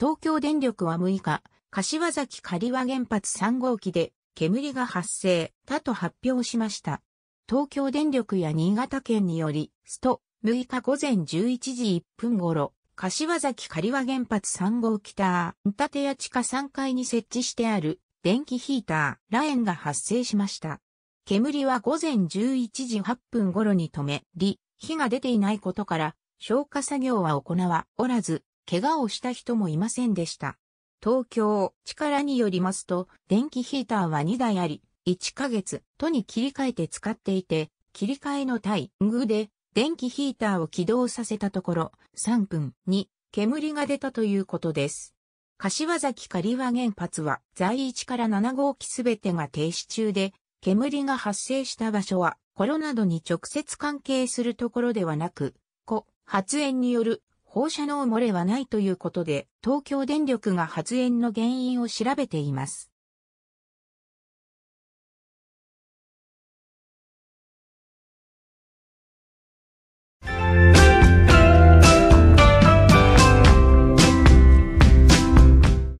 東京電力は6日、柏崎刈羽原発3号機で煙が発生、他と発表しました。東京電力や新潟県により、スト、6日午前11時1分頃、柏崎刈羽原発3号機ター、建屋地下3階に設置してある電気ヒーター、ラエンが発生しました。煙は午前11時8分頃に止め、り、火が出ていないことから、消火作業は行わおらず、怪我をした人もいませんでした。東京、力によりますと、電気ヒーターは2台あり、1ヶ月、とに切り替えて使っていて、切り替えのタイグで、電気ヒーターを起動させたところ、3分に煙が出たということです。柏崎刈羽原発は在1から7号機すべてが停止中で、煙が発生した場所は、コロなどに直接関係するところではなく、故、発煙による放射能漏れはないということで、東京電力が発煙の原因を調べています。